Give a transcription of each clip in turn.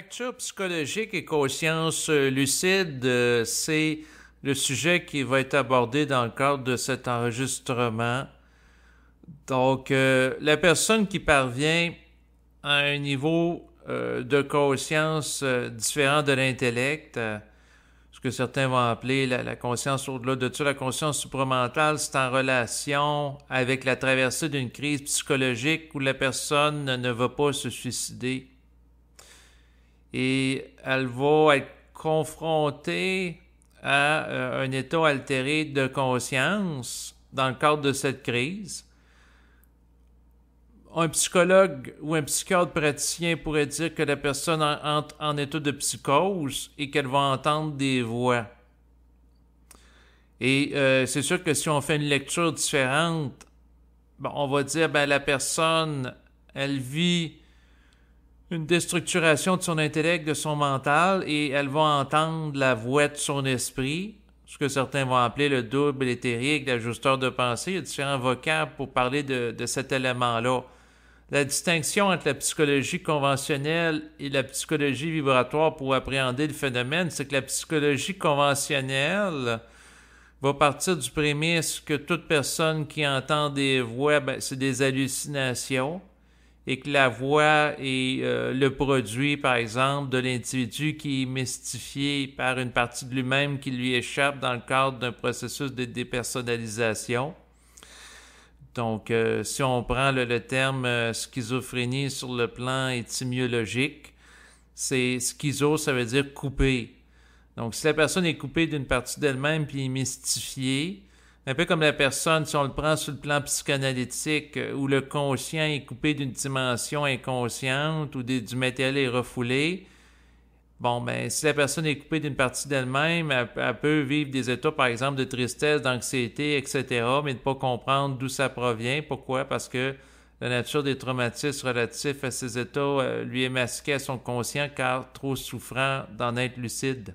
fracture psychologique et conscience euh, lucide, euh, c'est le sujet qui va être abordé dans le cadre de cet enregistrement. Donc, euh, la personne qui parvient à un niveau de conscience différent de l'intellect, ce que certains vont appeler la, conscience au-delà de tout, la conscience supramentale, c'est en relation avec la traversée d'une crise psychologique où la personne ne va pas se suicider et elle va être confrontée à euh, un état altéré de conscience dans le cadre de cette crise. Un psychologue ou un psychiatre praticien pourrait dire que la personne entre en état de psychose et qu'elle va entendre des voix. Et euh, c'est sûr que si on fait une lecture différente, on va dire ben la personne, elle vit une déstructuration de son intellect, de son mental, et elle va entendre la voix de son esprit, ce que certains vont appeler le double éthérique, l'ajusteur de pensée. Il y a différents vocables pour parler de, cet élément-là. La distinction entre la psychologie conventionnelle et la psychologie vibratoire pour appréhender le phénomène, c'est que la psychologie conventionnelle va partir du prémisse que toute personne qui entend des voix, ben, c'est des hallucinations et que la voix est euh, le produit, par exemple, de l'individu qui est mystifié par une partie de lui-même qui lui échappe dans le cadre d'un processus de dépersonnalisation. Donc, euh, si on prend le, terme euh, schizophrénie sur le plan étymologique, c'est schizo, ça veut dire coupé. Donc, si la personne est coupée d'une partie d'elle-même puis est mystifiée, un peu comme la personne, si on le prend sur le plan psychanalytique, euh, où le conscient est coupé d'une dimension inconsciente, ou du matériel est refoulé, bon, ben, si la personne est coupée d'une partie d'elle-même, elle, elle, peut vivre des états, par exemple, de tristesse, d'anxiété, etc., mais ne pas comprendre d'où ça provient. Pourquoi? Parce que la nature des traumatismes relatifs à ces états euh, lui est masquée à son conscient car trop souffrant d'en être lucide.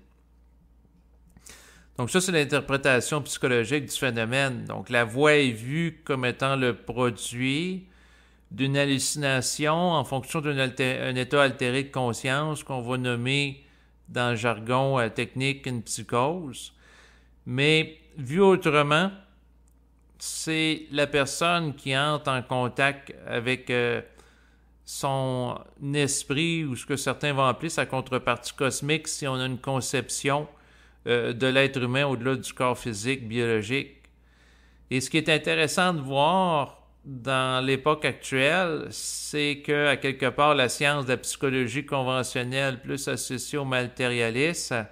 Donc ça, c'est l'interprétation psychologique du phénomène. Donc la voix est vue comme étant le produit d'une hallucination en fonction d'un état altéré de conscience qu'on va nommer dans le jargon euh, technique une psychose. Mais vu autrement, c'est la personne qui entre en contact avec euh, son esprit ou ce que certains vont appeler sa contrepartie cosmique si on a une conception euh, de l'être humain au-delà du corps physique, biologique. Et ce qui est intéressant de voir dans l'époque actuelle, c'est que, à quelque part, la science de la psychologie conventionnelle plus associée au matérialisme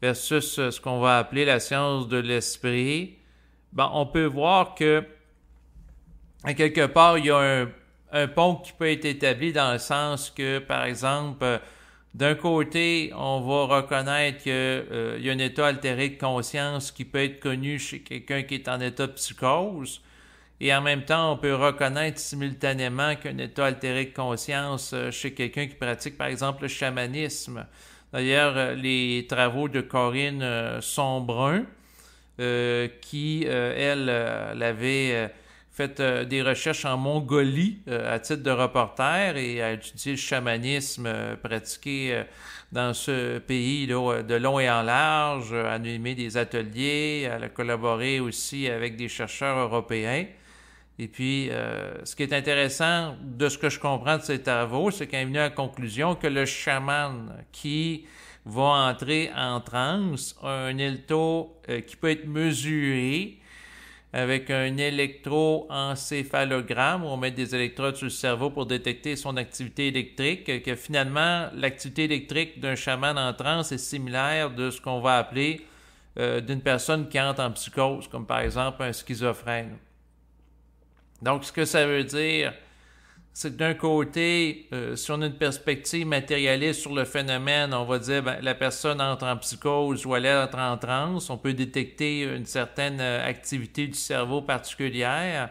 versus euh, ce qu'on va appeler la science de l'esprit, ben, on peut voir que, à quelque part, il y a un, un pont qui peut être établi dans le sens que, par exemple, euh, d'un côté, on va reconnaître qu'il euh, y a un état altéré de conscience qui peut être connu chez quelqu'un qui est en état de psychose. Et en même temps, on peut reconnaître simultanément qu'un état altéré de conscience euh, chez quelqu'un qui pratique, par exemple, le chamanisme. D'ailleurs, euh, les travaux de Corinne Sombrun, qui, elle, l'avait fait euh, des recherches en Mongolie euh, à titre de reporter et a étudié le chamanisme euh, pratiqué dans ce pays là, de long et en large, a animé des ateliers, elle a collaboré aussi avec des chercheurs européens. Et puis, ce qui est intéressant de ce que je comprends de ses travaux, c'est qu'elle est venue à la conclusion que le chaman qui va entrer en transe a un électro qui peut être mesuré, avec un électroencéphalogramme où on met des électrodes sur le cerveau pour détecter son activité électrique, que finalement l'activité électrique d'un chaman en transe est similaire de ce qu'on va appeler euh, d'une personne qui entre en psychose, comme par exemple un schizophrène. Donc ce que ça veut dire, c'est d'un côté, si on a une perspective matérialiste sur le phénomène, on va dire ben, la personne entre en psychose ou elle entre en transe, on peut détecter une certaine euh, activité du cerveau particulière.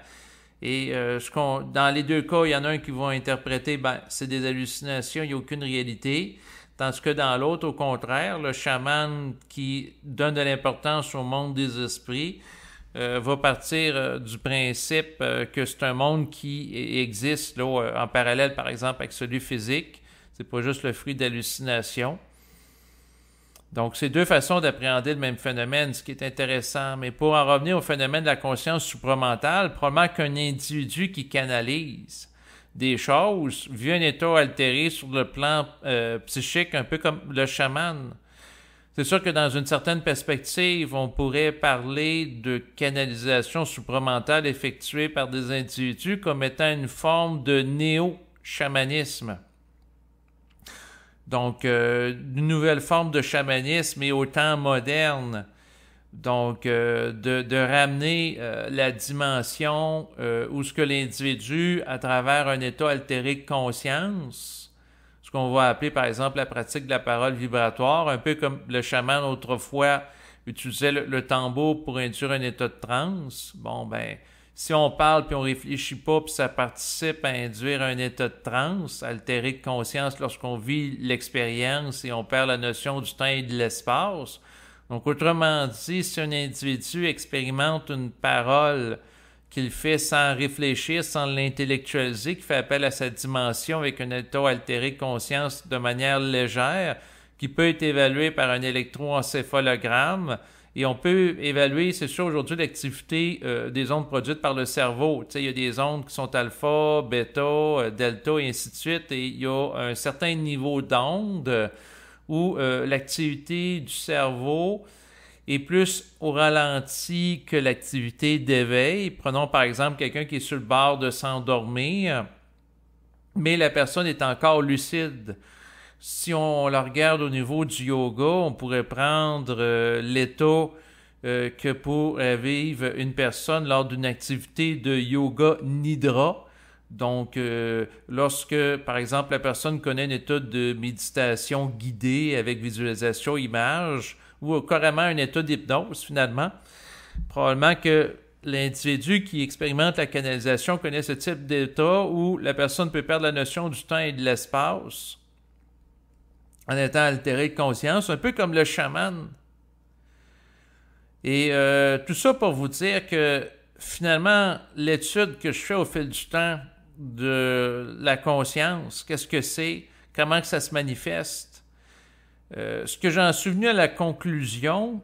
Et euh, dans les deux cas, il y en a un qui vont interpréter ben, c'est des hallucinations, il n'y a aucune réalité. Tandis que dans l'autre, au contraire, le chaman qui donne de l'importance au monde des esprits, euh, va partir euh, du principe euh, que c'est un monde qui e-, existe là, en parallèle, par exemple, avec celui physique. C'est pas juste le fruit d'hallucination. Donc, c'est deux façons d'appréhender le même phénomène, ce qui est intéressant. Mais pour en revenir au phénomène de la conscience supramentale, probablement qu'un individu qui canalise des choses vit un état altéré sur le plan psychique, un peu comme le chaman c'est sûr que dans une certaine perspective, on pourrait parler de canalisation supramentale effectuée par des individus comme étant une forme de néo-chamanisme. Donc, euh, une nouvelle forme de chamanisme et au temps moderne. Donc, euh, de, ramener euh, la dimension où ce que l'individu, à travers un état altéré de conscience, qu'on va appeler par exemple la pratique de la parole vibratoire, un peu comme le chaman autrefois utilisait le, tambour pour induire un état de transe. Bon, ben, si on parle puis on réfléchit pas puis ça participe à induire un état de transe, altérer de conscience lorsqu'on vit l'expérience et on perd la notion du temps et de l'espace. Donc, autrement dit, si un individu expérimente une parole qu'il fait sans réfléchir, sans l'intellectualiser, qui fait appel à sa dimension avec un état altéré de conscience de manière légère, qui peut être évalué par un électroencéphalogramme. Et on peut évaluer, c'est sûr, aujourd'hui, l'activité euh, des ondes produites par le cerveau. Tu sais, il y a des ondes qui sont alpha, bêta, euh, delta, et ainsi de suite. Et il y a un certain niveau d'onde où euh, l'activité du cerveau et plus au ralenti que l'activité d'éveil. Prenons par exemple quelqu'un qui est sur le bord de s'endormir, mais la personne est encore lucide. Si on la regarde au niveau du yoga, on pourrait prendre euh, l'état euh, que pourrait vivre une personne lors d'une activité de yoga nidra. Donc, euh, lorsque, par exemple, la personne connaît une étude de méditation guidée avec visualisation image, ou carrément un état d'hypnose finalement. Probablement que l'individu qui expérimente la canalisation connaît ce type d'état où la personne peut perdre la notion du temps et de l'espace en étant altéré de conscience, un peu comme le chaman. Et euh, tout ça pour vous dire que finalement, l'étude que je fais au fil du temps de la conscience, qu'est-ce que c'est, comment que ça se manifeste, euh, ce que j'en venu à la conclusion,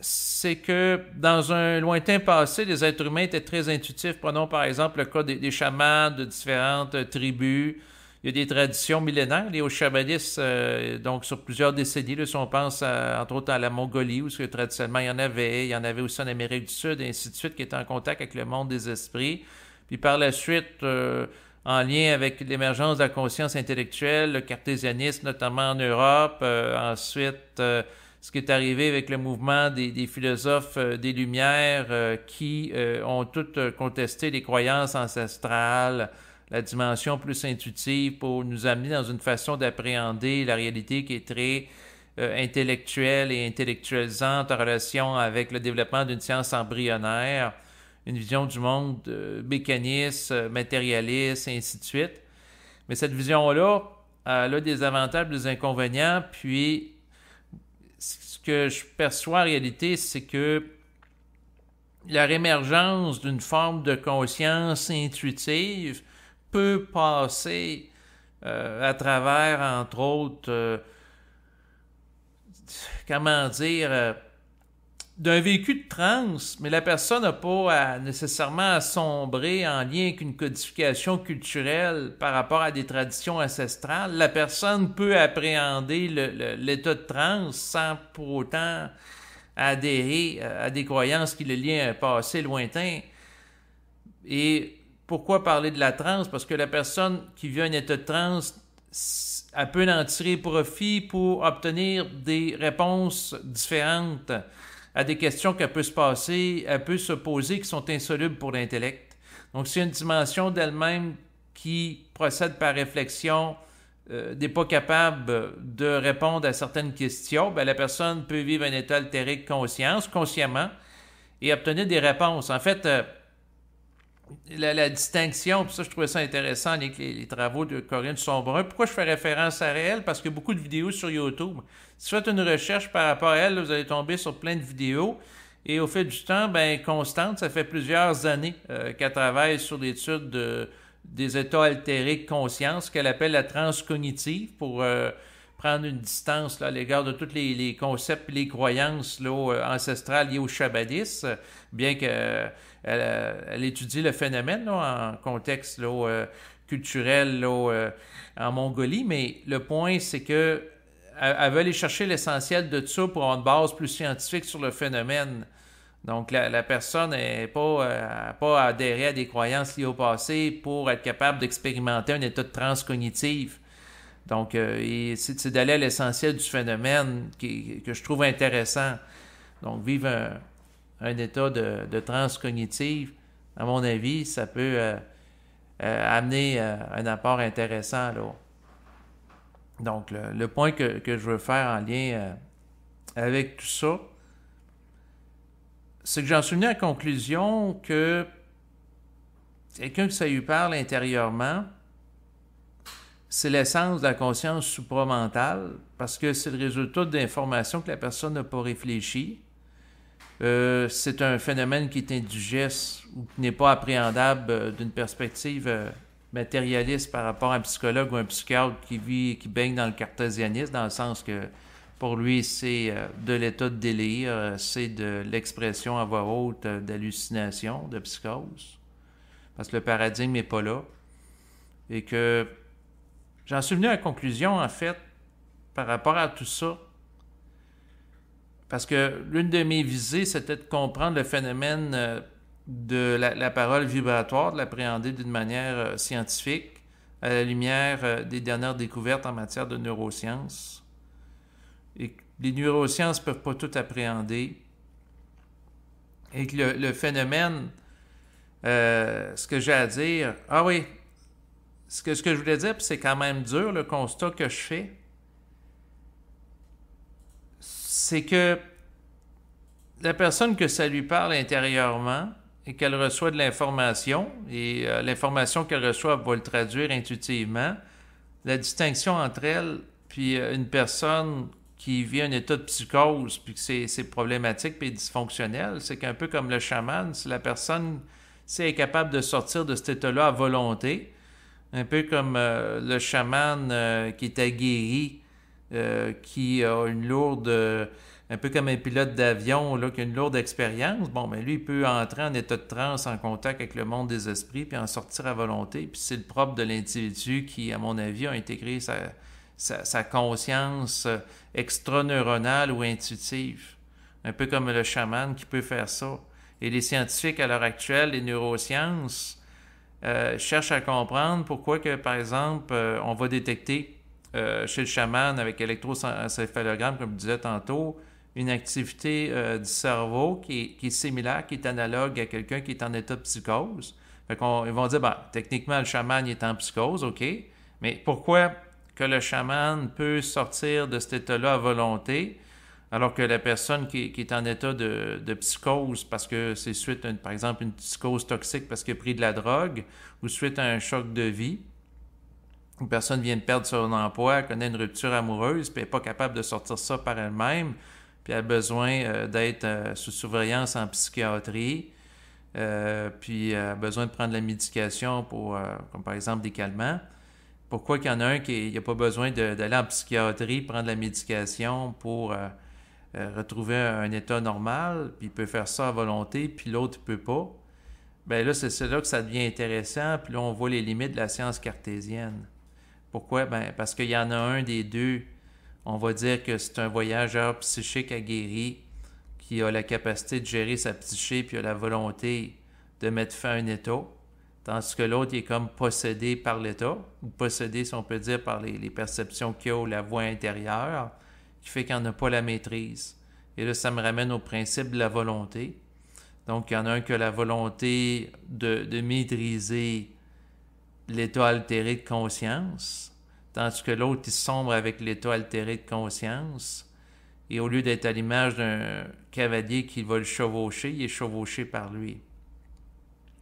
c'est que dans un lointain passé, les êtres humains étaient très intuitifs. Prenons par exemple le cas des, chamans de différentes euh, tribus. Il y a des traditions millénaires liées aux chamanisme, euh, donc sur plusieurs décennies. le si on pense entre autres à la Mongolie, où ce que, traditionnellement il y en avait, il y en avait aussi en Amérique du Sud, et ainsi de suite, qui étaient en contact avec le monde des esprits. Puis par la suite, en lien avec l'émergence de la conscience intellectuelle, le cartésianisme notamment en Europe, euh, ensuite euh, ce qui est arrivé avec le mouvement des, des philosophes euh, des Lumières qui ont toutes contesté les croyances ancestrales, la dimension plus intuitive pour nous amener dans une façon d'appréhender la réalité qui est très intellectuelle et intellectualisante en relation avec le développement d'une science embryonnaire une vision du monde euh, mécaniste, euh, matérialiste, et ainsi de suite. Mais cette vision-là, elle a des avantages, des inconvénients, puis ce que je perçois en réalité, c'est que la réémergence d'une forme de conscience intuitive peut passer euh, à travers, entre autres, comment dire, d'un vécu de trans, mais la personne n'a pas nécessairement à sombrer en lien avec une codification culturelle par rapport à des traditions ancestrales. La personne peut appréhender l'état de trans sans pour autant adhérer euh, à des croyances qui le lient à un passé lointain. Et pourquoi parler de la trans? Parce que la personne qui vit un état de trans, elle peut en tirer profit pour obtenir des réponses différentes à des questions qu'elle peut se passer, elle peut se poser qui sont insolubles pour l'intellect. Donc, c'est une dimension d'elle-même qui procède par réflexion, euh, n'est pas capable de répondre à certaines questions, ben, la personne peut vivre un état altéré de conscience, consciemment, et obtenir des réponses. En fait, euh, la, distinction, puis ça, je trouvais ça intéressant les, travaux de Corinne Sombrin. Pourquoi je fais référence à elle? Parce qu'il y a beaucoup de vidéos sur YouTube. Si vous faites une recherche par rapport à elle, vous allez tomber sur plein de vidéos. Et au fil du temps, ben Constante, ça fait plusieurs années euh, qu'elle travaille sur l'étude de, des états altériques de conscience, qu'elle appelle la transcognitive, pour euh, prendre une distance là, à l'égard de tous les, concepts et les croyances là, euh, ancestrales liées au shabadisme, bien qu'elle euh, elle étudie le phénomène en contexte euh, culturel en Mongolie, mais le point, c'est que elle veut aller chercher l'essentiel de tout ça pour avoir une base plus scientifique sur le phénomène. Donc, la, personne n'est pas, pas adhérée à des croyances liées au passé pour être capable d'expérimenter un état de transcognitive. Donc, euh, c'est d'aller à l'essentiel du phénomène que je trouve intéressant. Donc, vivre un, état de, de à mon avis, ça peut euh, euh, amener un apport intéressant. Là. Donc, le, point que, que, je veux faire en lien avec tout ça, c'est que j'en suis venu à la conclusion que quelqu'un que ça lui parle intérieurement, c'est l'essence de la conscience supramentale, parce que c'est le résultat d'informations que la personne n'a pas réfléchi. Euh, c'est un phénomène qui est indigeste ou qui n'est pas appréhendable euh, d'une perspective euh, matérialiste par rapport à un psychologue ou un psychiatre qui vit, qui baigne dans le cartésianisme, dans le sens que pour lui, c'est de l'état de délire, c'est de l'expression à voix haute d'hallucination, de psychose, parce que le paradigme n'est pas là. Et que J'en suis venu à la conclusion, en fait, par rapport à tout ça, parce que l'une de mes visées, c'était de comprendre le phénomène euh, de la, parole vibratoire, de l'appréhender d'une manière euh, scientifique, à la lumière euh, des dernières découvertes en matière de neurosciences. Et les neurosciences ne peuvent pas tout appréhender. Et que le, phénomène, ce que j'ai à dire, ah oui, ce que, je voulais dire, puis c'est quand même dur le constat que je fais, c'est que la personne que ça lui parle intérieurement et qu'elle reçoit de l'information, et euh, l'information qu'elle reçoit va le traduire intuitivement, la distinction entre elle puis euh, une personne qui vit un état de psychose, puis que c'est problématique, puis dysfonctionnel, c'est qu'un peu comme le chaman, si la personne, si est capable de sortir de cet état-là à volonté, un peu comme euh, le chaman euh, qui est aguerri, euh, qui a une lourde. un peu comme un pilote d'avion qui a une lourde expérience. Bon, mais ben, lui, il peut entrer en état de transe, en contact avec le monde des esprits, puis en sortir à volonté. Puis c'est le propre de l'individu qui, à mon avis, a intégré sa, sa, extra conscience ou intuitive. Un peu comme le chaman qui peut faire ça. Et les scientifiques, à l'heure actuelle, les neurosciences, euh, cherche à comprendre pourquoi que, par exemple, euh, on va détecter euh, chez le chaman avec électroencéphalogramme, comme je disais tantôt, une activité du cerveau qui est, qui est, similaire, qui est analogue à quelqu'un qui est en état de psychose. Fait ils vont dire, bah, techniquement, le chaman est en psychose, OK, mais pourquoi que le chaman peut sortir de cet état-là à volonté? Alors que la personne qui, est en état de, psychose parce que c'est suite, par exemple, une psychose toxique parce qu'elle a pris de la drogue ou suite à un choc de vie, une personne vient de perdre son emploi, connaît une rupture amoureuse, puis n'est pas capable de sortir ça par elle-même, puis elle a besoin euh, d'être euh, sous surveillance en psychiatrie, euh, puis puis a besoin de prendre la médication pour, comme par exemple des calmants. Pourquoi qu'il y en a un qui n'a pas besoin d'aller en psychiatrie, prendre la médication pour euh, retrouver un état normal, puis il peut faire ça à volonté, puis l'autre peut pas, bien là, c'est là que ça devient intéressant, puis là, on voit les limites de la science cartésienne. Pourquoi? Bien, parce qu'il y en a un des deux. On va dire que c'est un voyageur psychique aguerri qui a la capacité de gérer sa psyché, puis a la volonté de mettre fin à un état, tandis que l'autre est comme possédé par l'état, ou possédé, si on peut dire, par les, perceptions qu'il a ou la voix intérieure qui fait qu'on n'a pas la maîtrise. Et là, ça me ramène au principe de la volonté. Donc, il y en a un qui a la volonté de, maîtriser l'état altéré de conscience, tandis que l'autre, il sombre avec l'état altéré de conscience. Et au lieu d'être à l'image d'un cavalier qui va le chevaucher, il est chevauché par lui.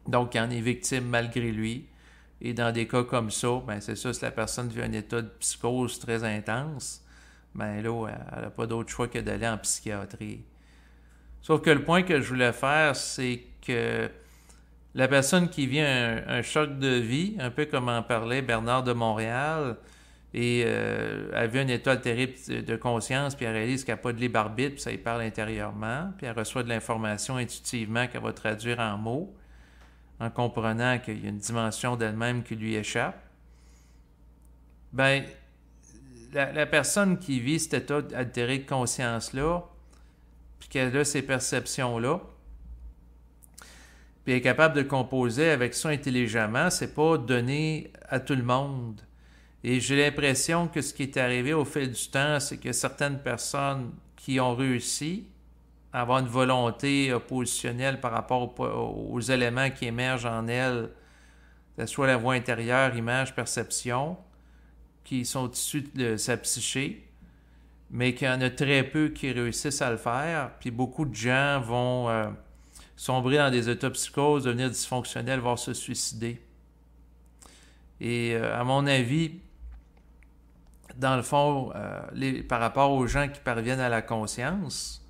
Donc, il en est victime malgré lui. Et dans des cas comme ça, ben c'est ça, si la personne vit un état de psychose très intense, ben là, elle n'a pas d'autre choix que d'aller en psychiatrie. Sauf que le point que je voulais faire, c'est que la personne qui vit un, choc de vie, un peu comme en parlait Bernard de Montréal, et euh, a elle vit un état terrible de conscience, puis elle réalise qu'elle n'a pas de libre arbitre, puis ça y parle intérieurement, puis elle reçoit de l'information intuitivement qu'elle va traduire en mots, en comprenant qu'il y a une dimension d'elle-même qui lui échappe. Ben, la, personne qui vit cet état altéré de conscience-là, puis qu'elle a ces perceptions-là, puis est capable de composer avec ça intelligemment, c'est pas donné à tout le monde. Et j'ai l'impression que ce qui est arrivé au fil du temps, c'est que certaines personnes qui ont réussi à avoir une volonté oppositionnelle par rapport aux éléments qui émergent en elles, que ce soit la voix intérieure, image, perception, qui sont issus de sa psyché, mais qu'il y en a très peu qui réussissent à le faire. Puis beaucoup de gens vont euh, sombrer dans des autopsychoses, devenir dysfonctionnels, voire se suicider. Et euh, à mon avis, dans le fond, euh, les, par rapport aux gens qui parviennent à la conscience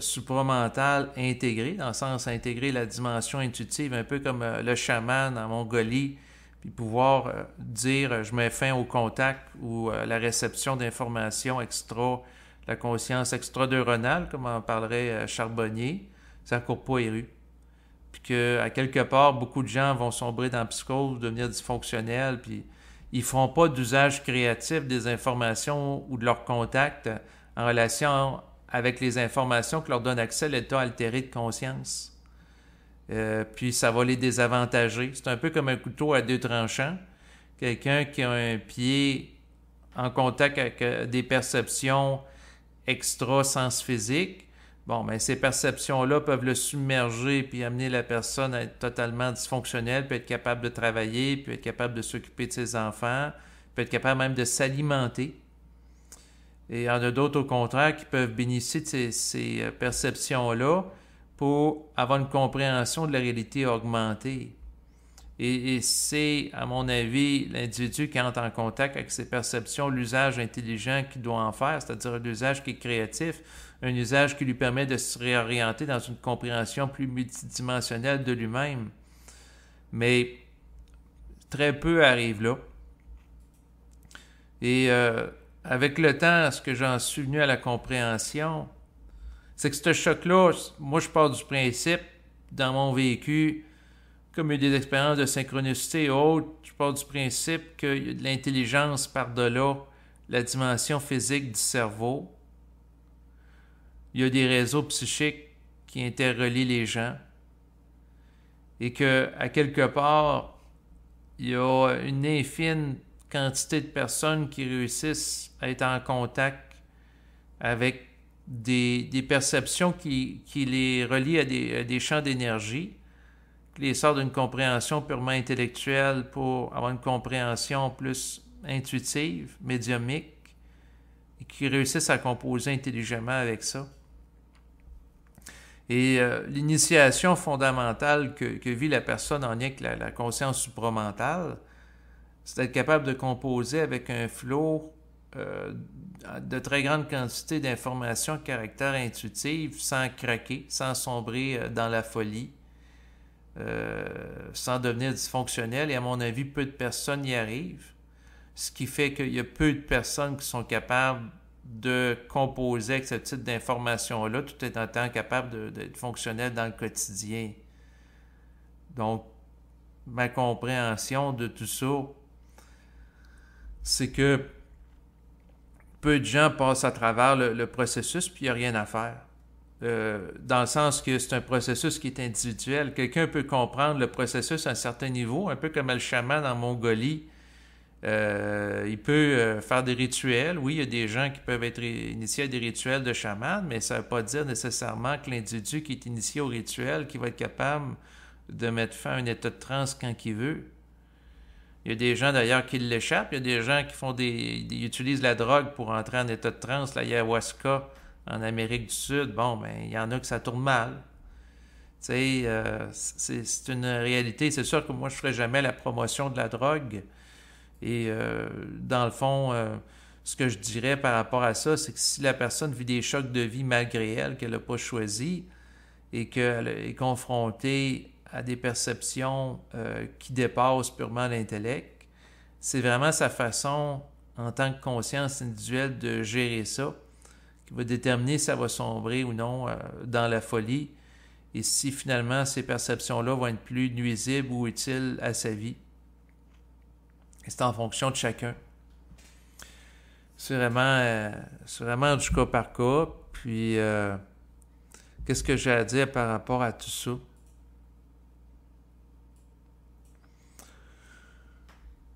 supramentale intégrée, dans le sens intégrer la dimension intuitive, un peu comme le chaman en Mongolie, puis pouvoir euh, dire euh, je mets fin au contact ou à euh, la réception d'informations extra, la conscience extra-neuronale, comme en parlerait Charbonnier, ça ne court pas les rues. Puis que, à quelque part, beaucoup de gens vont sombrer dans la psychose, devenir dysfonctionnels, puis ils ne feront pas d'usage créatif des informations ou de leurs contacts en relation avec les informations que leur donne accès l'état altéré de conscience. Euh, puis ça va les désavantager. C'est un peu comme un couteau à deux tranchants. Quelqu'un qui a un pied en contact avec euh, des perceptions extra-sens physique, bon, mais ces perceptions-là peuvent le submerger puis amener la personne à être totalement dysfonctionnelle, peut être capable de travailler, puis être capable de s'occuper de ses enfants, peut être capable même de s'alimenter. Et il y en a d'autres, au contraire, qui peuvent bénéficier de ces, ces euh, perceptions-là pour avoir une compréhension de la réalité augmentée. Et, c'est, à mon avis, l'individu qui entre en contact avec ses perceptions, l'usage intelligent qu'il doit en faire, c'est-à-dire l'usage usage qui est créatif, un usage qui lui permet de se réorienter dans une compréhension plus multidimensionnelle de lui-même. Mais très peu arrive là. Et euh, avec le temps, ce que j'en suis venu à la compréhension, c'est que ce choc-là, moi, je pars du principe, dans mon vécu, comme il y a des expériences de synchronicité et autres, je pars du principe qu'il y a de l'intelligence par-delà la dimension physique du cerveau. Il y a des réseaux psychiques qui interrelient les gens. Et que, à quelque part, il y a une infime quantité de personnes qui réussissent à être en contact avec des, perceptions qui, les relient à des, champs d'énergie, qui les sortent d'une compréhension purement intellectuelle pour avoir une compréhension plus intuitive, médiumique, et qui réussissent à composer intelligemment avec ça. Et euh, l'initiation fondamentale que, vit la personne en lien avec la, la conscience supramentale, c'est d'être capable de composer avec un flot euh, de très grandes quantités d'informations à caractère intuitif sans craquer, sans sombrer euh, dans la folie, euh, sans devenir dysfonctionnel. Et à mon avis, peu de personnes y arrivent, ce qui fait qu'il y a peu de personnes qui sont capables de composer avec ce type d'informations-là, tout en étant capables d'être fonctionnels dans le quotidien. Donc, ma compréhension de tout ça, c'est que peu de gens passent à travers le, processus, puis il n'y a rien à faire. Euh, dans le sens que c'est un processus qui est individuel. Quelqu'un peut comprendre le processus à un certain niveau, un peu comme le chaman en Mongolie. Euh, il peut euh, faire des rituels. Oui, il y a des gens qui peuvent être initiés à des rituels de chaman, mais ça ne veut pas dire nécessairement que l'individu qui est initié au rituel, qui va être capable de mettre fin à un état de transe quand il veut. Il y a des gens d'ailleurs qui l'échappent. Il y a des gens qui font des, utilisent la drogue pour entrer en état de transe, la ayahuasca en Amérique du Sud. Bon, ben, il y en a que ça tourne mal. Tu sais, euh, c'est une réalité. C'est sûr que moi, je ne ferai jamais la promotion de la drogue. Et euh, dans le fond, euh, ce que je dirais par rapport à ça, c'est que si la personne vit des chocs de vie malgré elle, qu'elle n'a pas choisi, et qu'elle est confrontée à des perceptions euh, qui dépassent purement l'intellect. C'est vraiment sa façon, en tant que conscience individuelle, de gérer ça qui va déterminer si ça va sombrer ou non euh, dans la folie et si finalement ces perceptions-là vont être plus nuisibles ou utiles à sa vie. C'est en fonction de chacun. C'est vraiment, euh, vraiment, du cas par cas. Puis, qu'est-ce que j'ai à dire par rapport à tout ça?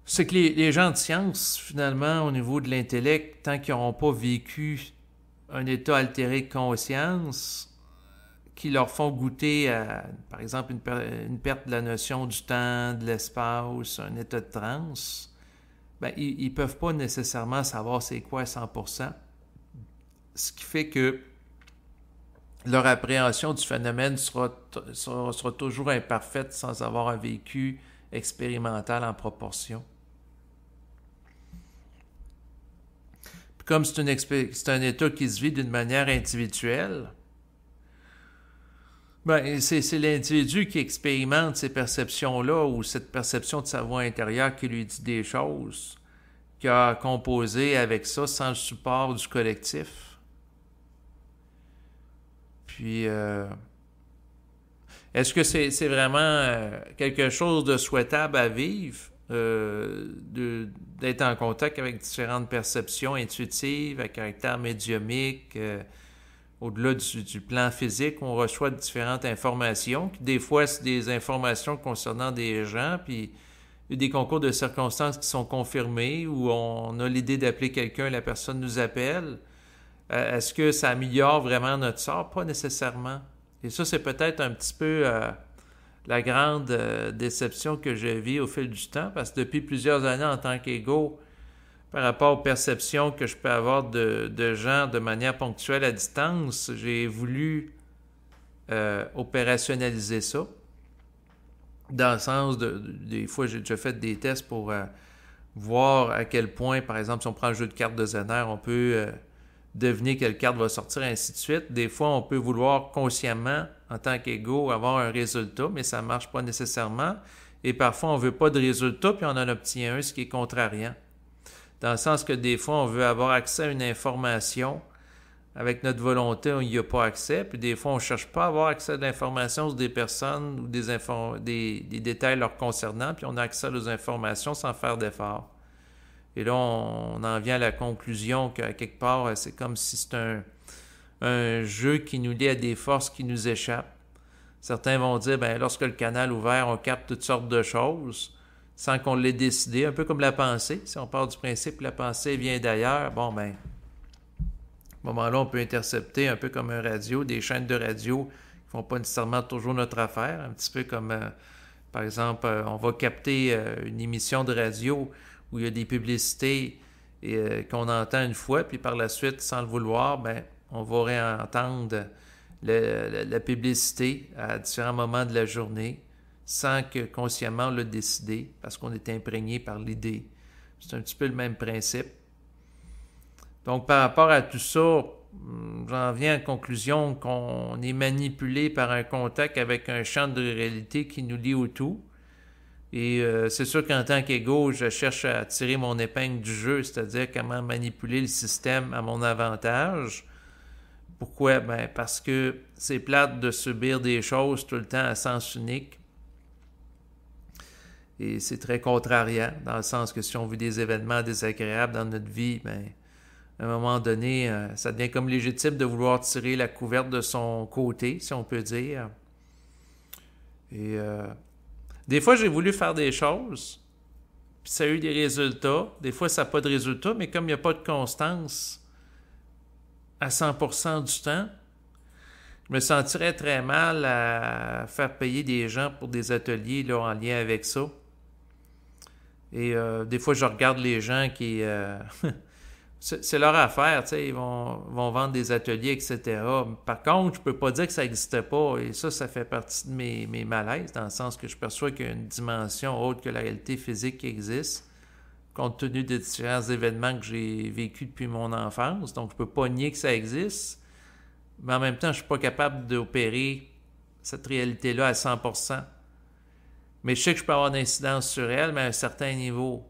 c'est que les, gens de science, finalement, au niveau de l'intellect, tant qu'ils n'auront pas vécu un état altéré de conscience, qui leur font goûter par exemple, une, perte de la notion du temps, de l'espace, un état de transe, ben, ils ne peuvent pas nécessairement savoir c'est quoi à 100%. Ce qui fait que leur appréhension du phénomène sera toujours imparfaite sans avoir un vécu expérimental en proportion. comme c'est un état qui se vit d'une manière individuelle, ben, c'est l'individu qui expérimente ces perceptions-là ou cette perception de sa voix intérieure qui lui dit des choses, qui a composé avec ça sans le support du collectif. Puis, euh, est-ce que c'est vraiment euh, quelque chose de souhaitable à vivre? Euh, d'être en contact avec différentes perceptions intuitives à caractère médiumique. Euh, au-delà du, plan physique, on reçoit différentes informations, qui des fois, c'est des informations concernant des gens, puis des concours de circonstances qui sont confirmés, où on a l'idée d'appeler quelqu'un, la personne nous appelle. Euh, est-ce que ça améliore vraiment notre sort? Pas nécessairement. Et ça, c'est peut-être un petit peu la grande euh, déception que j'ai vis au fil du temps, parce que depuis plusieurs années en tant qu'égo, par rapport aux perceptions que je peux avoir de, gens de manière ponctuelle à distance, j'ai voulu euh, opérationnaliser ça. Dans le sens de, des fois, j'ai déjà fait des tests pour euh, voir à quel point, par exemple, si on prend un jeu de cartes de Zener, on peut deviner quelle carte va sortir, ainsi de suite. Des fois, on peut vouloir consciemment en tant qu'ego avoir un résultat, mais ça ne marche pas nécessairement. Et parfois, on ne veut pas de résultat, puis on en obtient un, ce qui est contrariant. Dans le sens que des fois, on veut avoir accès à une information. Avec notre volonté, on n'y a pas accès. Puis des fois, on ne cherche pas à avoir accès à l'information sur des personnes ou des, détails leur concernant, puis on a accès aux informations sans faire d'effort. Et là, on, en vient à la conclusion qu'à quelque part, c'est comme si c'est un, un jeu qui nous lie à des forces qui nous échappent. Certains vont dire, ben, lorsque le canal ouvert, on capte toutes sortes de choses sans qu'on l'ait décidé, un peu comme la pensée. Si on part du principe que la pensée vient d'ailleurs, bon, ben, à ce moment-là, on peut intercepter un peu comme un radio, des chaînes de radio qui ne font pas nécessairement toujours notre affaire, un petit peu comme, euh, par exemple, euh, on va capter euh, une émission de radio où il y a des publicités qu'on entend une fois, puis par la suite, sans le vouloir, ben, on va réentendre la publicité à différents moments de la journée sans que consciemment le décider parce qu'on est imprégné par l'idée. C'est un petit peu le même principe. Donc par rapport à tout ça, hmm, j'en viens à la conclusion qu'on est manipulé par un contact avec un champ de réalité qui nous lie au tout. Et euh, c'est sûr qu'en tant qu'ego, je cherche à tirer mon épingle du jeu, c'est-à-dire comment manipuler le système à mon avantage. Pourquoi? Ben, parce que c'est plate de subir des choses tout le temps à sens unique. Et c'est très contrariant, dans le sens que si on vit des événements désagréables dans notre vie, ben, à un moment donné, euh, ça devient comme légitime de vouloir tirer la couverte de son côté, si on peut dire. Et euh, des fois, j'ai voulu faire des choses, puis ça a eu des résultats. Des fois, ça n'a pas de résultats, mais comme il n'y a pas de constance, à 100% du temps, je me sentirais très mal à faire payer des gens pour des ateliers en lien avec ça. Et euh, des fois, je regarde les gens qui. Euh, c'est leur affaire, ils vont, vendre des ateliers, etc. Par contre, je ne peux pas dire que ça n'existait pas, et ça, ça fait partie de mes, mes, malaises, dans le sens que je perçois qu'il y a une dimension autre que la réalité physique qui existe compte tenu des différents événements que j'ai vécu depuis mon enfance. Donc, je peux pas nier que ça existe, mais en même temps, je ne suis pas capable d'opérer cette réalité-là à 100 Mais je sais que je peux avoir une incidence sur elle, mais à un certain niveau.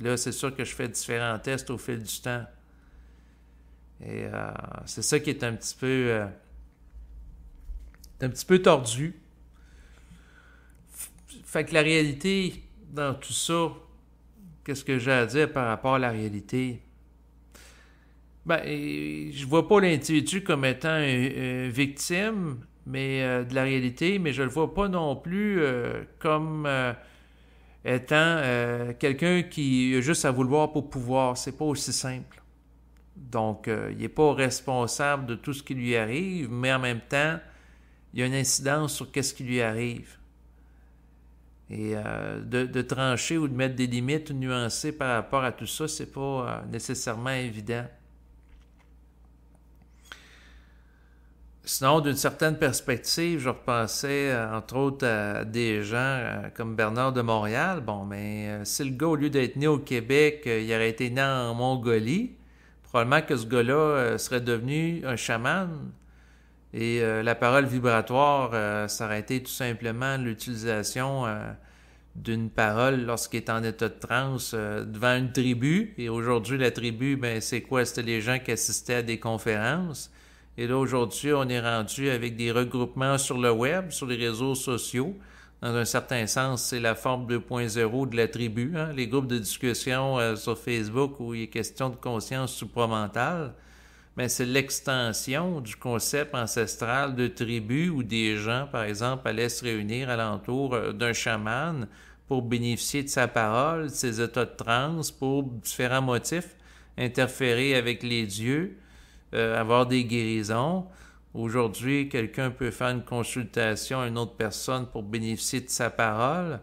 Là, c'est sûr que je fais différents tests au fil du temps. Et euh, c'est ça qui est un petit peu... Euh, un petit peu tordu. Fait que la réalité dans tout ça, Qu'est-ce que j'ai à dire par rapport à la réalité? Ben, je vois pas l'individu comme étant une, euh, euh, victime mais, euh, de la réalité, mais je le vois pas non plus comme étant quelqu'un qui a juste à vouloir pour pouvoir. C'est pas aussi simple. Donc, il n'est pas responsable de tout ce qui lui arrive, mais en même temps, il y a une incidence sur qu'est-ce qui lui arrive. Et euh, de, trancher ou de mettre des limites nuancées par rapport à tout ça, c'est pas euh, nécessairement évident. Sinon, d'une certaine perspective, je repensais euh, entre autres à des gens comme Bernard de Montréal. Bon, mais ben, si le gars, au lieu d'être né au Québec, il aurait été né en Mongolie, probablement que ce gars-là serait devenu un chaman et euh, la parole vibratoire, euh, ça aurait été tout simplement l'utilisation euh, d'une parole lorsqu'il est en état de transe devant une tribu. Et aujourd'hui, la tribu, ben, c'est quoi? C'était les gens qui assistaient à des conférences. Et là, aujourd'hui, on est rendu avec des regroupements sur le web, sur les réseaux sociaux. Dans un certain sens, c'est la forme 2.0 de la tribu, hein. les groupes de discussion sur Facebook où il est question de conscience supramentale mais c'est l'extension du concept ancestral de tribu où des gens, par exemple, allaient se réunir alentour euh, d'un chaman pour bénéficier de sa parole, de ses états de transe, pour différents motifs, interférer avec les dieux, euh, avoir des guérisons. Aujourd'hui, quelqu'un peut faire une consultation à une autre personne pour bénéficier de sa parole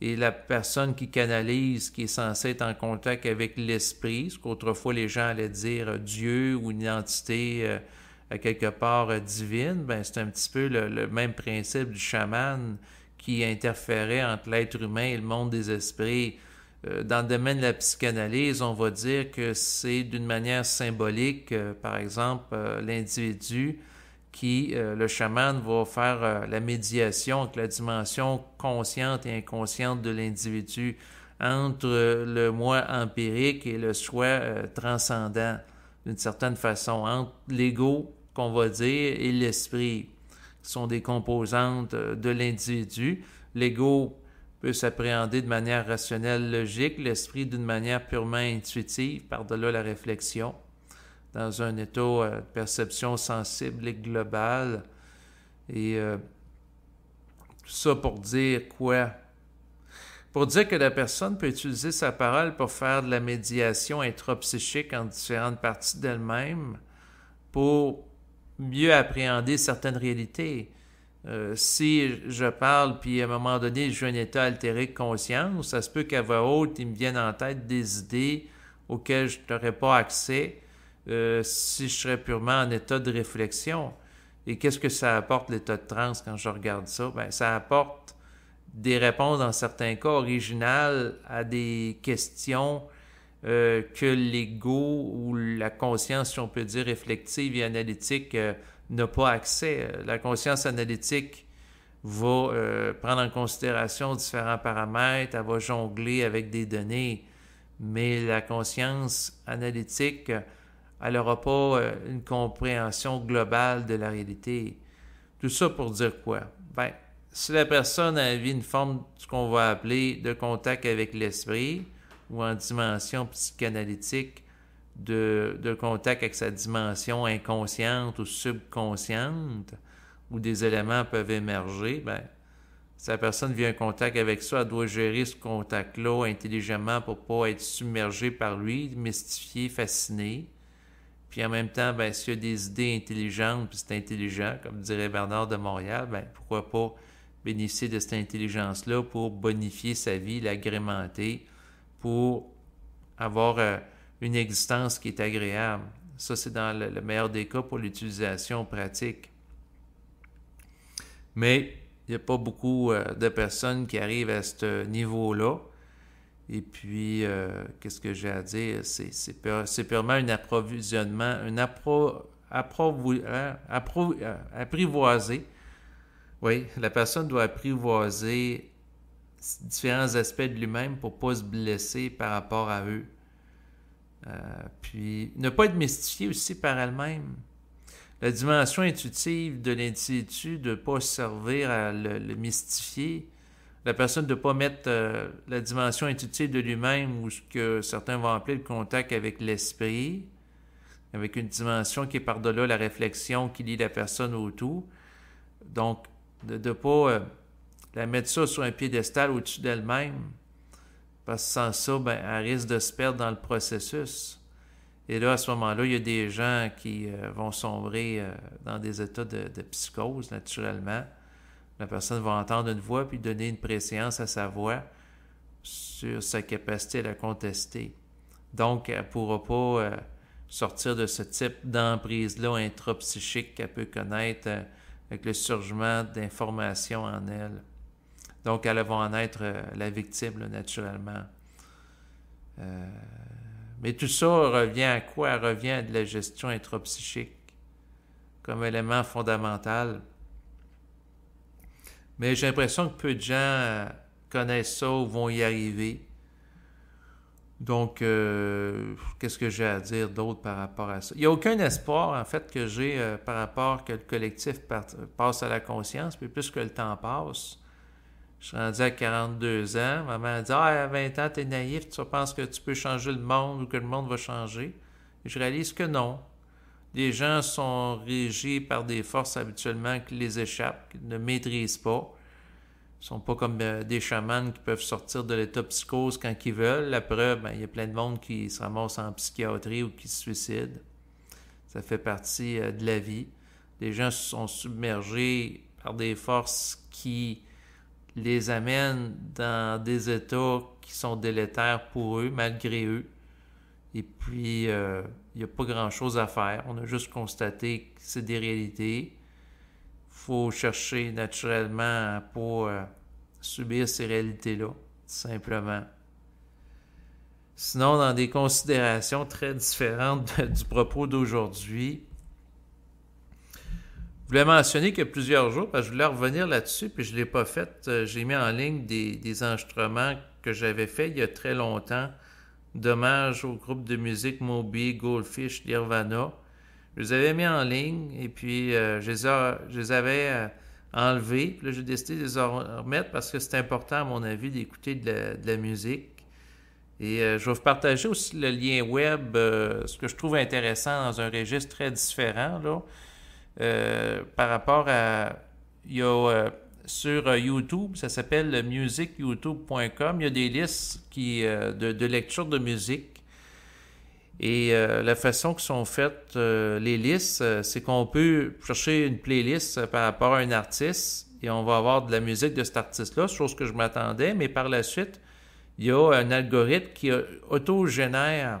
et la personne qui canalise, qui est censée être en contact avec l'esprit, ce qu'autrefois les gens allaient dire euh, Dieu ou une entité euh, à quelque part euh, divine, ben c'est un petit peu le, même principe du chaman qui interférait entre l'être humain et le monde des esprits. dans le domaine de la psychanalyse, on va dire que c'est d'une manière symbolique, par exemple, l'individu qui, euh, le chaman va faire euh, la médiation avec la dimension consciente et inconsciente de l'individu entre le moi empirique et le soi euh, transcendant, d'une certaine façon, entre l'ego, qu'on va dire, et l'esprit, qui sont des composantes de l'individu. L'ego peut s'appréhender de manière rationnelle, logique, l'esprit d'une manière purement intuitive, par-delà la réflexion dans un état euh, de perception sensible et globale. Et euh, tout ça pour dire quoi? Pour dire que la personne peut utiliser sa parole pour faire de la médiation intra-psychique en différentes parties d'elle-même pour mieux appréhender certaines réalités. Euh, si je parle, puis à un moment donné, j'ai un état altéré de conscience, ça se peut qu'à voix haute, il me vienne en tête des idées auxquelles je n'aurais pas accès euh, si je serais purement en état de réflexion. Et qu'est-ce que ça apporte l'état de transe quand je regarde ça? Ben, ça apporte des réponses dans certains cas originales à des questions euh, que l'ego ou la conscience, si on peut dire, réflexive et analytique euh, n'a pas accès. La conscience analytique va prendre en considération différents paramètres, elle va jongler avec des données, mais la conscience analytique elle n'aura pas euh, une compréhension globale de la réalité. Tout ça pour dire quoi? Ben, si la personne a vu une forme, ce qu'on va appeler de contact avec l'esprit, ou en dimension psychanalytique, de, contact avec sa dimension inconsciente ou subconsciente, où des éléments peuvent émerger, ben, si la personne vit un contact avec ça, elle doit gérer ce contact-là intelligemment pour ne pas être submergée par lui, mystifiée, fascinée. Puis en même temps, ben, s'il y a des idées intelligentes, puis c'est intelligent, comme dirait Bernard de Montréal, ben, pourquoi pas bénéficier de cette intelligence-là pour bonifier sa vie, l'agrémenter, pour avoir euh, une existence qui est agréable. Ça, c'est dans le, meilleur des cas pour l'utilisation pratique. Mais il n'y a pas beaucoup euh, de personnes qui arrivent à ce niveau-là. Et puis, euh, qu'est-ce que j'ai à dire? C'est purement un approvisionnement, un appro, hein, euh, apprivoiser. Oui, la personne doit apprivoiser différents aspects de lui-même pour ne pas se blesser par rapport à eux. Euh, puis, ne pas être mystifié aussi par elle-même. La dimension intuitive de l'intitulé de ne pas servir à le mystifier la personne de ne pas mettre euh, la dimension intuitive de lui-même ou ce que certains vont appeler le contact avec l'esprit, avec une dimension qui est par-delà la réflexion qui lie la personne au tout. Donc, de ne pas euh, la mettre ça sur un piédestal au-dessus d'elle-même, parce que sans ça, ben, elle risque de se perdre dans le processus. Et là, à ce moment-là, il y a des gens qui euh, vont sombrer dans des états de psychose, naturellement la personne va entendre une voix puis donner une préséance à sa voix sur sa capacité à la contester. Donc, elle ne pourra pas euh, sortir de ce type d'emprise-là intra-psychique qu'elle peut connaître euh, avec le surgement d'informations en elle. Donc, elle va en être euh, la victime, naturellement. mais tout ça revient à quoi? Elle revient à de la gestion intra-psychique comme élément fondamental mais j'ai l'impression que peu de gens euh, connaissent ça ou vont y arriver. Donc, euh, qu'est-ce que j'ai à dire d'autre par rapport à ça? Il n'y a aucun espoir, en fait, que j'ai euh, par rapport que le collectif passe à la conscience, puis plus que le temps passe. Je suis rendu à 42 ans. Maman a dit Ah, à 20 ans, tu es naïf, tu penses que tu peux changer le monde ou que le monde va changer. je réalise que non. Les gens sont régis par des forces habituellement qui les échappent, qui ne maîtrisent pas. Ils sont pas comme euh, des chamans qui peuvent sortir de l'état psychose quand ils veulent. La preuve, ben, il y a plein de monde qui se ramasse en psychiatrie ou qui se suicide. Ça fait partie euh, de la vie. Les gens sont submergés par des forces qui les amènent dans des états qui sont délétères pour eux, malgré eux. Et puis, il euh, n'y a pas grand-chose à faire. On a juste constaté que c'est des réalités. Il faut chercher naturellement pour euh, subir ces réalités-là, simplement. Sinon, dans des considérations très différentes du propos d'aujourd'hui, je voulais mentionner qu'il y a plusieurs jours, parce que je voulais revenir là-dessus, puis je ne l'ai pas fait. Euh, j'ai mis en ligne des, des enregistrements que j'avais faits il y a très longtemps Dommage au groupe de musique Moby Goldfish Nirvana. Je les avais mis en ligne et puis euh, je, les avais euh, enlevés. Puis là, j'ai décidé de les remettre parce que c'est important, à mon avis, d'écouter de, la, musique. Et euh, je vais vous partager aussi le lien web, ce que je trouve intéressant dans un registre très différent là, par rapport à. Il y a sur euh, YouTube. Ça s'appelle musicyoutube.com. Il y a des listes qui, euh, de, lecture de musique. Et euh, la façon que sont faites les listes, c'est qu'on peut chercher une playlist par rapport à un artiste et on va avoir de la musique de cet artiste-là, chose que je m'attendais, mais par la suite, il y a un algorithme qui autogénère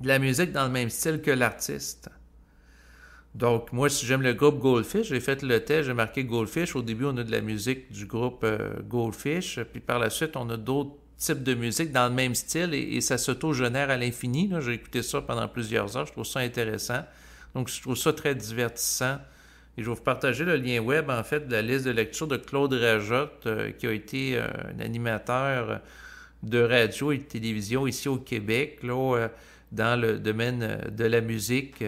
de la musique dans le même style que l'artiste. Donc, moi, si j'aime le groupe Goldfish, j'ai fait le test, j'ai marqué Goldfish. Au début, on a de la musique du groupe euh, Goldfish, puis par la suite, on a d'autres types de musique dans le même style et, ça sauto à l'infini. J'ai écouté ça pendant plusieurs heures, je trouve ça intéressant. Donc, je trouve ça très divertissant. Et je vais vous partager le lien web, en fait, de la liste de lecture de Claude Rajotte, euh, qui a été euh, un animateur de radio et de télévision ici au Québec, là, dans le domaine de la musique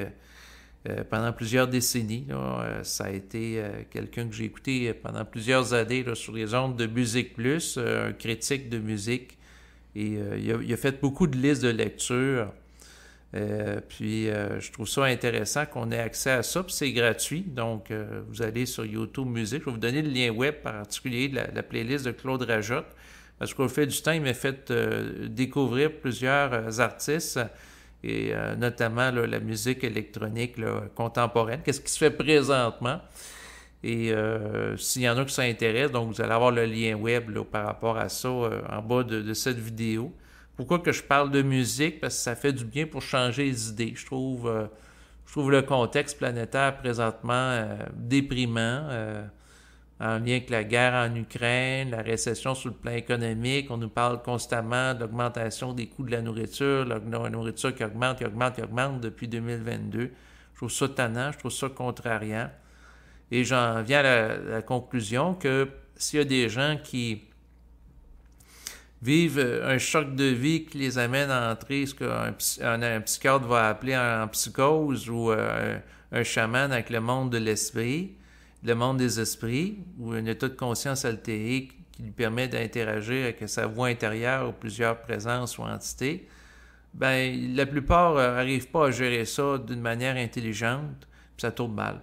euh, pendant plusieurs décennies. Euh, ça a été euh, quelqu'un que j'ai écouté pendant plusieurs années sur les ondes de Musique Plus, un critique de musique. Et il a, fait beaucoup de listes de lecture. puis je trouve ça intéressant qu'on ait accès à ça, puis c'est gratuit. Donc vous allez sur YouTube Musique. Je vais vous donner le lien web particulier de la, playlist de Claude Rajotte. Parce qu'au fait du temps, il m'a fait découvrir plusieurs artistes et euh, notamment la musique électronique contemporaine, qu'est-ce qui se fait présentement. Et euh, s'il y en a qui s'intéressent, donc vous allez avoir le lien web par rapport à ça euh, en bas de, de, cette vidéo. Pourquoi que je parle de musique? Parce que ça fait du bien pour changer les idées. Je trouve, je trouve le contexte planétaire présentement déprimant en lien avec la guerre en Ukraine, la récession sur le plan économique. On nous parle constamment d'augmentation des coûts de la nourriture, la nourriture qui augmente, qui augmente, qui augmente depuis 2022. Je trouve ça tannant, je trouve ça contrariant. Et j'en viens à la, conclusion que s'il y a des gens qui vivent un choc de vie qui les amène à entrer ce qu'un un, psychiatre va appeler en, psychose ou euh, un, un chaman avec le monde de l'esprit, le monde des esprits ou un état de conscience altérique qui lui permet d'interagir avec sa voix intérieure ou plusieurs présences ou entités, ben, la plupart n'arrivent euh, pas à gérer ça d'une manière intelligente, puis ça tourne mal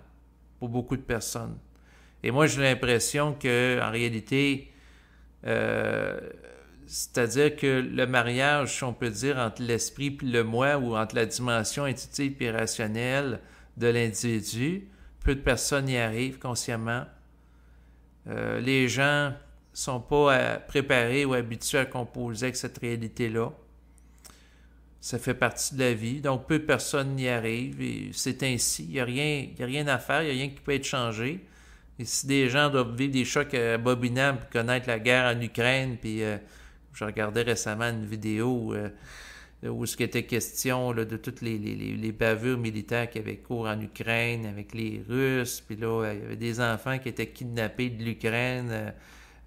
pour beaucoup de personnes. Et moi, j'ai l'impression que, en réalité, euh, c'est-à-dire que le mariage, on peut dire, entre l'esprit et le moi, ou entre la dimension intuitive et rationnelle de l'individu, peu de personnes y arrivent consciemment. Euh, les gens ne sont pas euh, préparés ou habitués à composer avec cette réalité-là. Ça fait partie de la vie. Donc, peu de personnes n'y arrivent et c'est ainsi. Il n'y a, rien, rien à faire, il n'y a rien qui peut être changé. Et si des gens doivent vivre des chocs euh, abominables, connaître la guerre en Ukraine, puis je regardais récemment une vidéo euh, où ce qui était question de toutes les, les, bavures militaires qui avaient cours en Ukraine avec les Russes. Puis là, il y avait des enfants qui étaient kidnappés de l'Ukraine euh,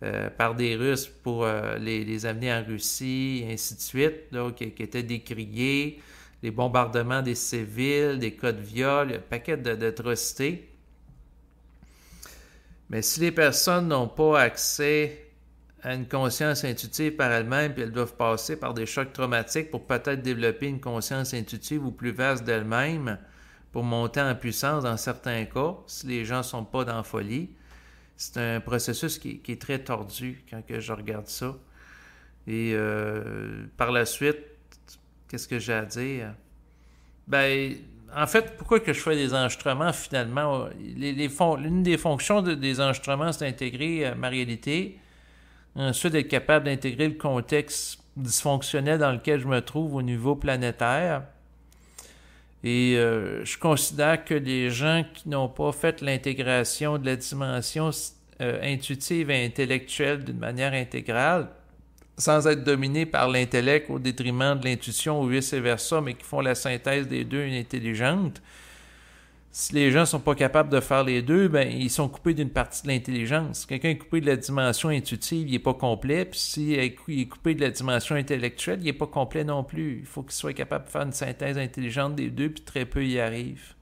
euh, par des Russes pour les, amener en Russie, et ainsi de suite, qui, étaient décriés. Les bombardements des civils, des cas de viol, un paquet d'atrocités. Mais si les personnes n'ont pas accès à une conscience intuitive par elle-même, puis elles doivent passer par des chocs traumatiques pour peut-être développer une conscience intuitive ou plus vaste d'elle-même pour monter en puissance dans certains cas, si les gens ne sont pas dans folie. C'est un processus qui, est très tordu quand que je regarde ça. Et euh, par la suite, qu'est-ce que j'ai à dire? Ben, en fait, pourquoi que je fais des enregistrements finalement? L'une des fonctions des enregistrements, c'est d'intégrer euh, ma réalité Ensuite, être capable d'intégrer le contexte dysfonctionnel dans lequel je me trouve au niveau planétaire. Et euh, je considère que les gens qui n'ont pas fait l'intégration de la dimension euh, intuitive et intellectuelle d'une manière intégrale, sans être dominés par l'intellect au détriment de l'intuition ou vice-versa, mais qui font la synthèse des deux, une si les gens ne sont pas capables de faire les deux, ben ils sont coupés d'une partie de l'intelligence. Quelqu'un est coupé de la dimension intuitive, il n'est pas complet. Puis si il est coupé de la dimension intellectuelle, il n'est pas complet non plus. Il faut qu'il soit capable de faire une synthèse intelligente des deux, puis très peu y arrive.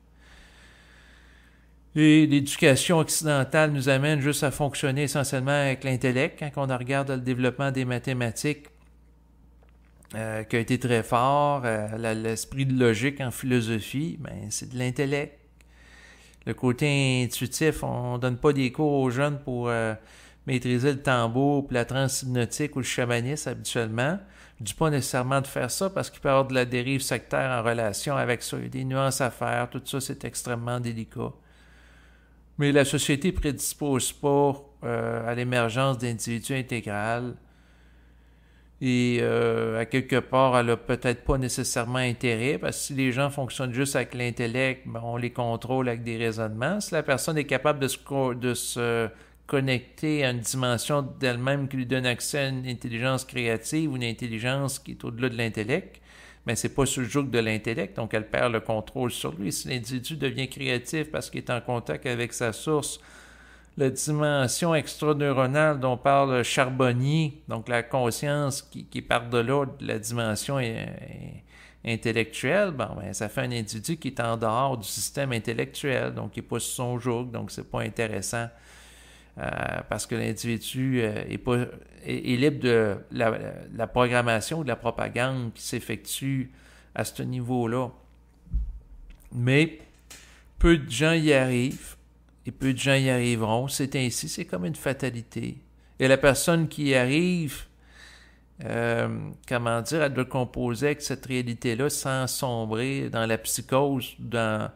Et l'éducation occidentale nous amène juste à fonctionner essentiellement avec l'intellect. quand on regarde le développement des mathématiques, euh, qui a été très fort, euh, l'esprit de logique en philosophie, ben, c'est de l'intellect le côté intuitif. On donne pas des cours aux jeunes pour euh, maîtriser le tambour, puis la transhypnotique ou le chamanisme habituellement. Je dis pas nécessairement de faire ça parce qu'il peut y avoir de la dérive sectaire en relation avec ça. Il y a des nuances à faire, tout ça c'est extrêmement délicat. Mais la société prédispose pas euh, à l'émergence d'individus intégrales et euh, à quelque part, elle n'a peut-être pas nécessairement intérêt, parce que si les gens fonctionnent juste avec l'intellect, ben, on les contrôle avec des raisonnements. Si la personne est capable de se, de se connecter à une dimension d'elle-même qui lui donne accès à une intelligence créative ou une intelligence qui est au-delà de l'intellect, mais ben, ce n'est pas sous le joug de l'intellect, donc elle perd le contrôle sur lui. Si l'individu devient créatif parce qu'il est en contact avec sa source, la dimension extra-neuronale dont parle Charbonnier, donc la conscience qui, part de là de la dimension intellectuelle, ben, ça fait un individu qui est en dehors du système intellectuel, donc il sous son joug, donc c'est pas intéressant. Euh, parce que l'individu euh, est, pas, libre de la, la, programmation, de la propagande qui s'effectue à ce niveau-là. Mais peu de gens y arrivent et peu de gens y arriveront. C'est ainsi, c'est comme une fatalité. Et la personne qui y arrive, euh, comment dire, elle doit composer avec cette réalité-là sans sombrer dans la psychose, dans,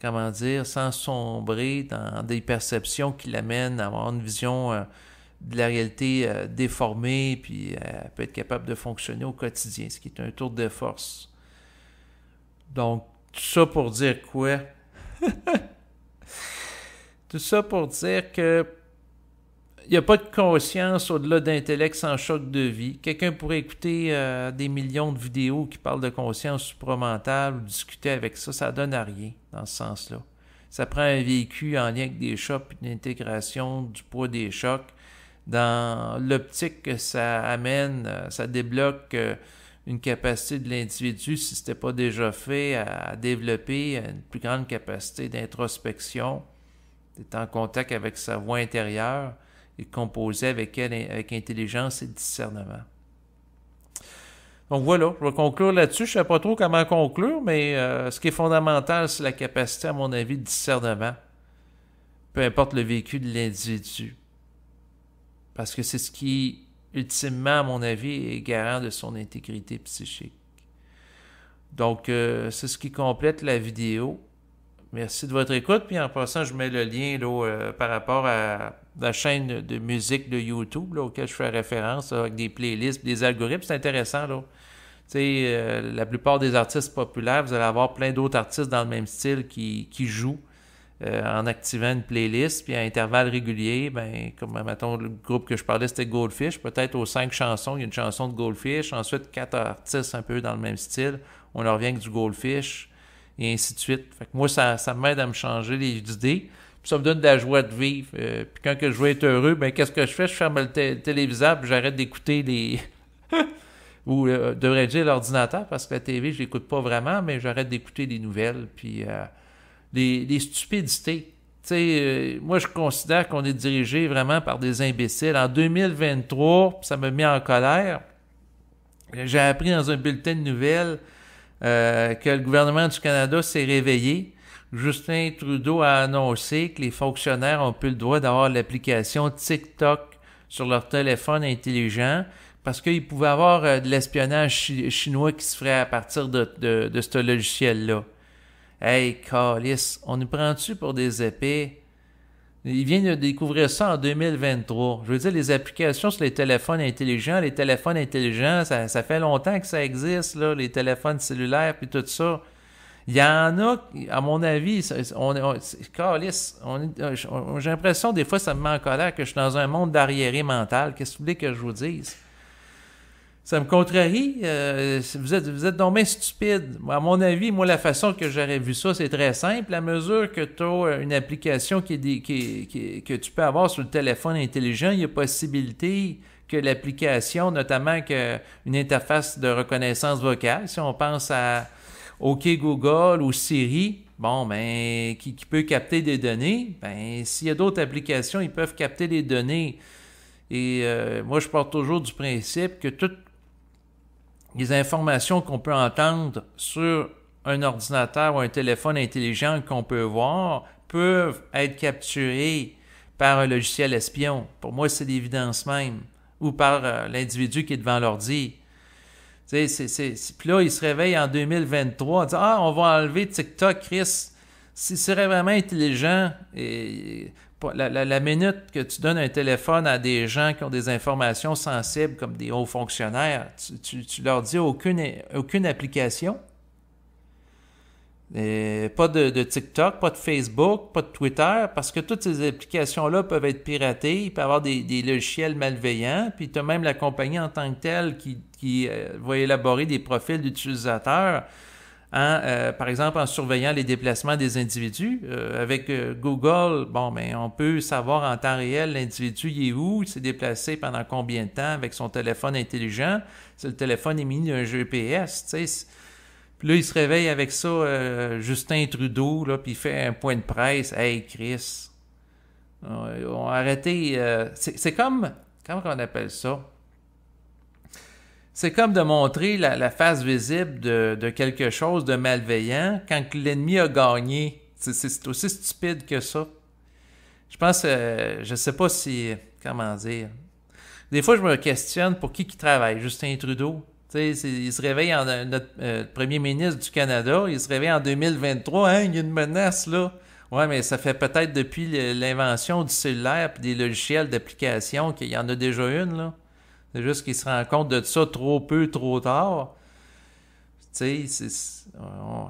comment dire, sans sombrer dans des perceptions qui l'amènent à avoir une vision euh, de la réalité euh, déformée, puis elle peut être capable de fonctionner au quotidien, ce qui est un tour de force. Donc, tout ça pour dire quoi? Tout ça pour dire que il n'y a pas de conscience au-delà d'intellect sans choc de vie. Quelqu'un pourrait écouter euh, des millions de vidéos qui parlent de conscience supramentale ou discuter avec ça. Ça donne à rien dans ce sens-là. Ça prend un vécu en lien avec des chocs et une intégration du poids des chocs dans l'optique que ça amène, euh, ça débloque euh, une capacité de l'individu, si ce n'était pas déjà fait, à développer une plus grande capacité d'introspection était en contact avec sa voix intérieure et composait avec elle avec intelligence et discernement. Donc voilà, je vais conclure là-dessus. Je ne sais pas trop comment conclure, mais euh, ce qui est fondamental, c'est la capacité, à mon avis, de discernement, peu importe le vécu de l'individu. Parce que c'est ce qui, ultimement, à mon avis, est garant de son intégrité psychique. Donc, euh, c'est ce qui complète la vidéo. Merci de votre écoute. Puis en passant, je mets le lien là, euh, par rapport à la chaîne de musique de YouTube là, auquel je fais référence avec des playlists, des algorithmes. C'est intéressant. Là. Euh, la plupart des artistes populaires, vous allez avoir plein d'autres artistes dans le même style qui, jouent euh, en activant une playlist. Puis à intervalles réguliers, ben, comme mettons, le groupe que je parlais, c'était Goldfish. Peut-être aux cinq chansons, il y a une chanson de Goldfish. Ensuite, quatre artistes un peu dans le même style. On leur revient avec du Goldfish et ainsi de suite. Fait que moi, ça, m'aide à me changer les idées. Puis ça me donne de la joie de vivre. Euh, puis quand que je veux être heureux, ben qu'est-ce que je fais? Je ferme le téléviseur, puis j'arrête d'écouter les. Ou euh, devrais dire l'ordinateur, parce que la TV, je l'écoute pas vraiment, mais j'arrête d'écouter les nouvelles, puis les, euh, stupidités. Tu sais, moi, je considère qu'on est dirigé vraiment par des imbéciles. En 2023, ça me met en colère. J'ai appris dans un bulletin de nouvelles euh, que le gouvernement du Canada s'est réveillé. Justin Trudeau a annoncé que les fonctionnaires ont plus le droit d'avoir l'application TikTok sur leur téléphone intelligent parce qu'ils pouvaient avoir euh, de l'espionnage chinois qui se ferait à partir de, de ce logiciel-là. Hey, Calis, on nous prend-tu pour des épées? Ils viennent de découvrir ça en 2023. Je veux dire, les applications sur les téléphones intelligents, les téléphones intelligents, ça, fait longtemps que ça existe, là, les téléphones cellulaires, puis tout ça. Il y en a, à mon avis, on, euh, on, j'ai l'impression des fois, ça me met en colère que je suis dans un monde d'arriéré mental. Qu'est-ce que vous voulez que je vous dise? Ça me contrarie. Euh, vous êtes, vous êtes stupide. À mon avis, moi, la façon que j'aurais vu ça, c'est très simple. À mesure que tu as euh, une application qui, est, que tu peux avoir sur le téléphone intelligent, il y a possibilité que l'application, notamment que une interface de reconnaissance vocale, si on pense à OK Google ou Siri, bon, ben, qui, peut capter des données, ben, s'il y a d'autres applications, ils peuvent capter des données. Et euh, moi, je pars toujours du principe que toute les informations qu'on peut entendre sur un ordinateur ou un téléphone intelligent qu'on peut voir peuvent être capturées par un logiciel espion. Pour moi, c'est l'évidence même. Ou par euh, l'individu qui est devant l'ordi. Puis là, il se réveille en 2023, dit, Ah, on va enlever TikTok, Chris. S'il serait vraiment intelligent, et la, minute que tu donnes un téléphone à des gens qui ont des informations sensibles comme des hauts fonctionnaires, tu, leur dis aucune, application. pas de, TikTok, pas de Facebook, pas de Twitter, parce que toutes ces applications-là peuvent être piratées, il peut y avoir des, logiciels malveillants, puis tu as même la compagnie en tant que telle qui, euh, va élaborer des profils d'utilisateurs Hein, euh, par exemple, en surveillant les déplacements des individus. Euh, avec euh, Google, bon, mais ben, on peut savoir en temps réel l'individu il est où, il s'est déplacé pendant combien de temps avec son téléphone intelligent. Si le téléphone est mini un GPS, tu sais. Puis là, il se réveille avec ça, Justin Trudeau, là, puis il fait un point de presse. Hey, Chris, on a arrêté. c'est comme, comment on appelle ça? C'est comme de montrer la, face visible de, quelque chose de malveillant quand l'ennemi a gagné. C'est aussi stupide que ça. Je pense, je euh, je sais pas si, comment dire. Des fois, je me questionne pour qui qui travaille. Justin Trudeau. il se réveille en euh, notre euh, premier ministre du Canada, il se réveille en 2023, hein, il y a une menace là. Oui, mais ça fait peut-être depuis l'invention du cellulaire et des logiciels d'application qu'il y en a déjà une là. C'est juste qu'il se rend compte de ça trop peu, trop tard. Tu sais, c'est. Oh,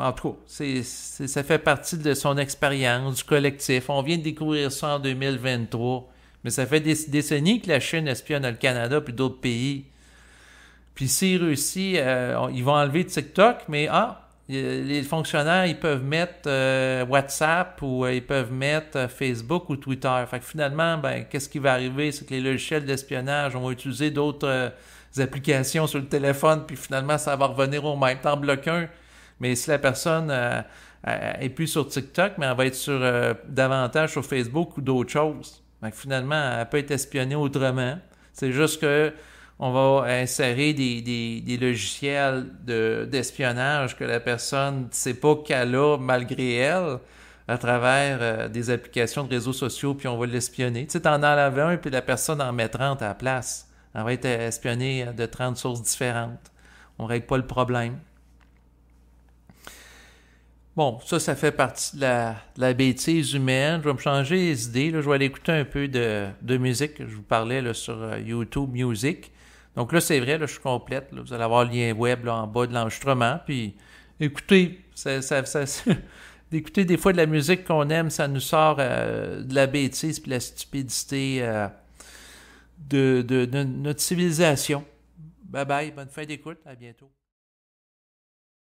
en tout cas, ça fait partie de son expérience, du collectif. On vient de découvrir ça en 2023. Mais ça fait des décennies que la Chine espionne le Canada puis d'autres pays. Puis si Russie euh, ils vont enlever TikTok, mais ah, les fonctionnaires, ils peuvent mettre euh, WhatsApp ou euh, ils peuvent mettre euh, Facebook ou Twitter. Fait que finalement, ben, qu'est-ce qui va arriver? C'est que les logiciels d'espionnage vont utiliser d'autres applications sur le téléphone, puis finalement, ça va revenir au même temps bloquant. Mais si la personne est plus sur TikTok, mais elle va être sur davantage sur Facebook ou d'autres choses. Fait ben, finalement, elle peut être espionnée autrement. C'est juste que on va insérer des, logiciels d'espionnage que la personne ne sait pas qu'elle a malgré elle à travers euh, des applications de réseaux sociaux, puis on va l'espionner. Tu sais, en enlèves un, puis la personne en met 30 à la place. Elle va être espionnée de 30 sources différentes. On ne règle pas le problème. Bon, ça, ça fait partie de la, bêtise humaine. Je vais me changer les idées. Je vais aller écouter un peu de, de musique. Je vous parlais là, sur euh, YouTube Music. Donc là, c'est vrai, là, je suis complète. Là. Vous allez avoir le lien web là, en bas de l'enregistrement. Puis écoutez, ça, d'écouter des fois de la musique qu'on aime, ça nous sort euh, de la bêtise puis la stupidité euh, de, de notre civilisation. Bye bye, bonne fin d'écoute, à bientôt.